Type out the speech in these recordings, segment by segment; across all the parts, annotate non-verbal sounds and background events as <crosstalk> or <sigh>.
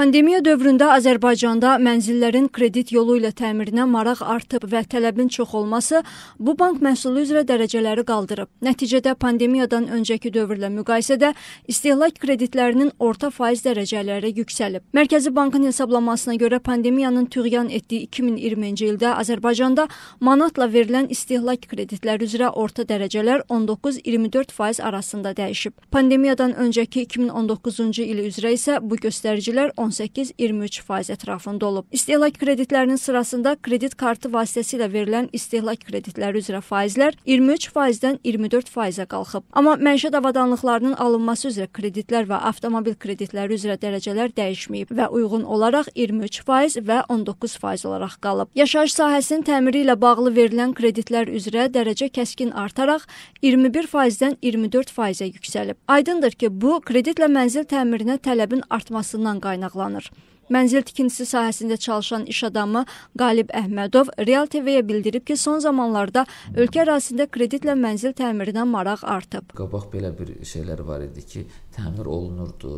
Pandemiya dövründə Azərbaycanda mənzillərin kredit yolu ilə təmirinə maraq artıb və tələbin çox olması bu bank məhsulu üzrə dərəcələri qaldırıb. Nəticədə pandemiyadan öncəki dövrlə müqayisədə istehlak kreditlərinin orta faiz dərəcələri yüksəlib. Mərkəzi Bankın hesablamasına görə pandemiyanın tüğyan etdiyi 2020-ci ildə Azərbaycanda manatla verilən istehlak kreditləri üzrə orta dərəcələr 19-24% arasında dəyişib. Pandemiyadan öncəki 2019-cu il üzrə isə bu göstəricilər 18 18-23% ətrafında olub. İstehlak kreditlərinin sırasında kredit kartı vasitəsilə verilən istehlak kreditləri üzrə faizlər 23%-dən 24%-ə qalxıb. Amma məişət avadanlıqlarının alınması üzrə kreditlər və avtomobil kreditləri üzrə dərəcələr dəyişməyib və uyğun olaraq 23% və 19% olaraq qalıb. Yaşayış sahəsinin təmiri ilə bağlı verilən kreditlər üzrə dərəcə kəskin artaraq 21%-dən 24%-ə yüksəlib. Aydındır ki, bu kreditlə mənzil təmirinə tələbin artmasından qaynaqlanır maraqlanır. Mənzil tikintisi sahəsində çalışan iş adamı Qalib Əhmədov Real TV-yə bildirib ki, son zamanlarda ölkə ərazisində kreditlə mənzil təmirinə maraq artıb. Qabaq belə bir şeylər var idi ki, təmir olunurdu,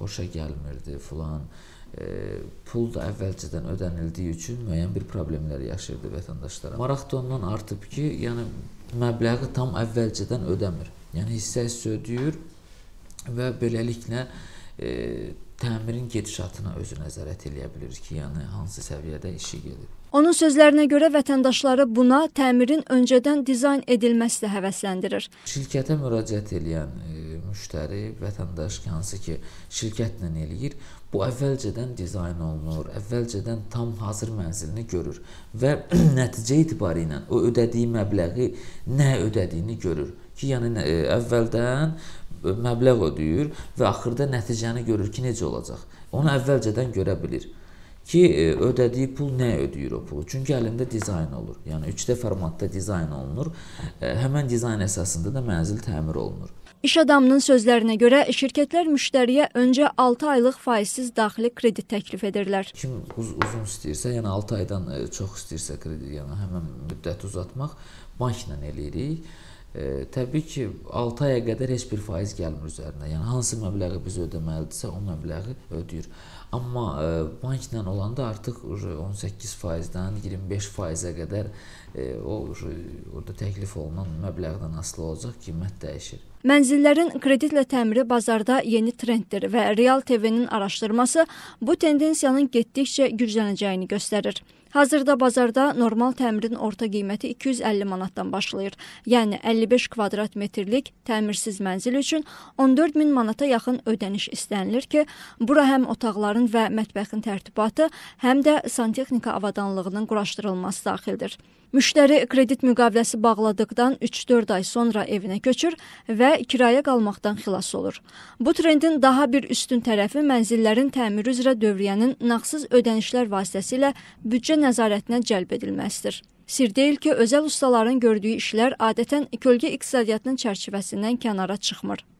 xoşa gəlmirdi filan. E, pul da əvvəlcədən ödənildiyi üçün müəyyən bir problemlər yaşayırdı vətəndaşlara. Maraq da ondan artıb ki, yəni məbləği tam əvvəlcədən ödəmir. Yəni hissə-hissə ödəyir və beləliklə e, təmirin gedişatına özü nəzarət eləyə bilir ki, yəni hansı səviyyədə işi gedir. Onun sözlərinə görə vətəndaşları buna təmirin öncədən dizayn edilməsi də həvəsləndirir. Şirkətə müraciət edən e, müştəri, vətəndaş hansı ki, şirkətlə eləyir, bu əvvəlcədən dizayn olunur, əvvəlcədən tam hazır mənzilini görür və <clears throat> nəticə etibarı ilə o ödədiyi məbləği nə ödədiyini görür ki, yəni ə, e, əvvəldən məbləğ ödəyir və axırda nəticəni görür ki, necə olacaq. Onu əvvəlcədən görə bilir ki, e, ödədiyi pul nə ödəyir o pulu. Çünki əlində dizayn olur. Yəni 3D formatda dizayn olunur. E, həmin dizayn əsasında da mənzil təmir olunur. İş adamının sözlərinə görə şirkətlər müştəriyə öncə 6 aylıq faizsiz daxili kredit təklif edirlər. Kim uz uzun istəyirsə, yəni 6 aydan e, çox istəyirsə kredit, yəni həmin müddəti uzatmaq bankla eləyirik. E, təbii ki, 6 aya qədər heç bir faiz gəlmir üzərinə. Yəni hansı məbləği biz ödəməlidirsə, o məbləği ödəyir. Amma e, bankla olanda artıq 18%-dən 25%-ə qədər e, o orada təklif olunan məbləğdən asılı olacaq qiymət dəyişir. Mənzillərin kreditlə təmiri bazarda yeni trenddir və Real TV-nin araşdırması bu tendensiyanın getdikcə güclənəcəyini göstərir. Hazırda bazarda normal təmirin orta qiyməti 250 manatdan başlayır. Yəni 55 kvadrat metrlik təmirsiz mənzil üçün 14 min manata yaxın ödəniş istənilir ki, bura həm otaqların və mətbəxin tərtibatı, həm də santexnika avadanlığının quraşdırılması daxildir. Müştəri kredit müqaviləsi bağladıqdan 3-4 ay sonra evinə köçür və kirayə qalmaqdan xilas olur. Bu trendin daha bir üstün tərəfi mənzillərin təmiri üzrə dövriyyənin nağdsız ödənişlər vasitəsilə büdcə nəzarətinə cəlb edilməsidir. Sir deyil ki, özəl ustaların gördüyü işlər adətən kölgə iqtisadiyyatının çərçivəsindən kənara çıxmır.